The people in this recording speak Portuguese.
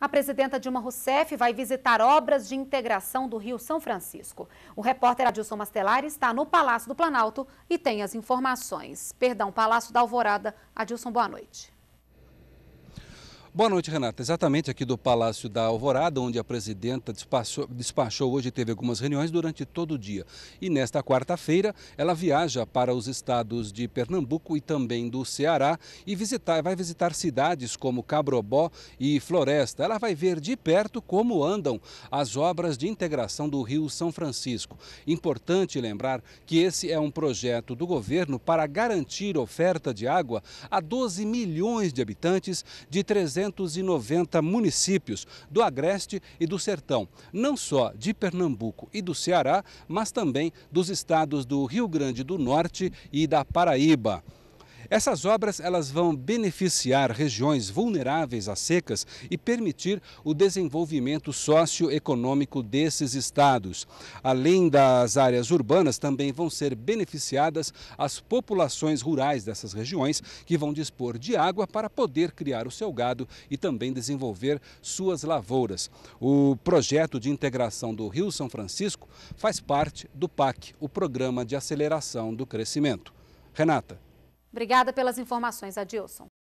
A presidenta Dilma Rousseff vai visitar obras de integração do Rio São Francisco. O repórter Adilson Mastelari está no Palácio do Planalto e tem as informações. Perdão, Palácio da Alvorada. Adilson, boa noite. Boa noite, Renata. Exatamente aqui do Palácio da Alvorada, onde a presidenta despachou, despachou hoje teve algumas reuniões durante todo o dia. E nesta quarta-feira, ela viaja para os estados de Pernambuco e também do Ceará e visitar, vai visitar cidades como Cabrobó e Floresta. Ela vai ver de perto como andam as obras de integração do Rio São Francisco. Importante lembrar que esse é um projeto do governo para garantir oferta de água a 12 milhões de habitantes de 300 290 municípios do Agreste e do Sertão, não só de Pernambuco e do Ceará, mas também dos estados do Rio Grande do Norte e da Paraíba. Essas obras elas vão beneficiar regiões vulneráveis às secas e permitir o desenvolvimento socioeconômico desses estados. Além das áreas urbanas, também vão ser beneficiadas as populações rurais dessas regiões, que vão dispor de água para poder criar o seu gado e também desenvolver suas lavouras. O projeto de integração do Rio São Francisco faz parte do PAC, o Programa de Aceleração do Crescimento. Renata. Obrigada pelas informações, Adilson.